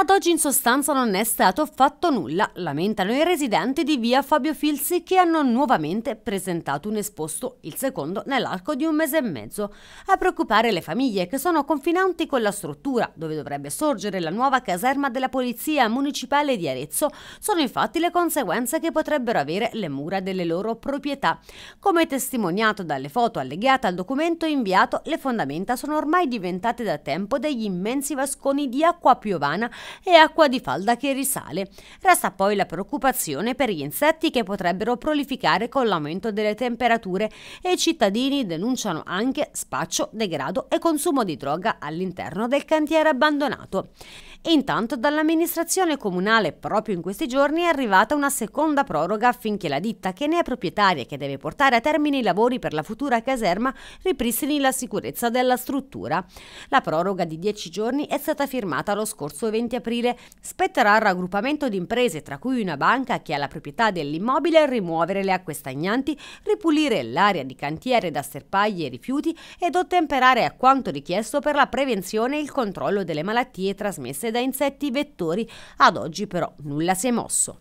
Ad oggi in sostanza non è stato fatto nulla, lamentano i residenti di via Fabio Filzi che hanno nuovamente presentato un esposto, il secondo, nell'arco di un mese e mezzo. A preoccupare le famiglie che sono confinanti con la struttura, dove dovrebbe sorgere la nuova caserma della Polizia Municipale di Arezzo, sono infatti le conseguenze che potrebbero avere le mura delle loro proprietà. Come testimoniato dalle foto allegate al documento inviato, le fondamenta sono ormai diventate da tempo degli immensi vasconi di acqua piovana e acqua di falda che risale. Resta poi la preoccupazione per gli insetti che potrebbero prolificare con l'aumento delle temperature e i cittadini denunciano anche spaccio, degrado e consumo di droga all'interno del cantiere abbandonato. E intanto dall'amministrazione comunale proprio in questi giorni è arrivata una seconda proroga affinché la ditta che ne è proprietaria e che deve portare a termine i lavori per la futura caserma ripristini la sicurezza della struttura. La proroga di 10 giorni è stata firmata lo scorso 20 aprile aprile, spetterà al raggruppamento di imprese, tra cui una banca che ha la proprietà dell'immobile, rimuovere le acque stagnanti, ripulire l'area di cantiere da serpaglie e rifiuti ed ottemperare a quanto richiesto per la prevenzione e il controllo delle malattie trasmesse da insetti vettori. Ad oggi però nulla si è mosso.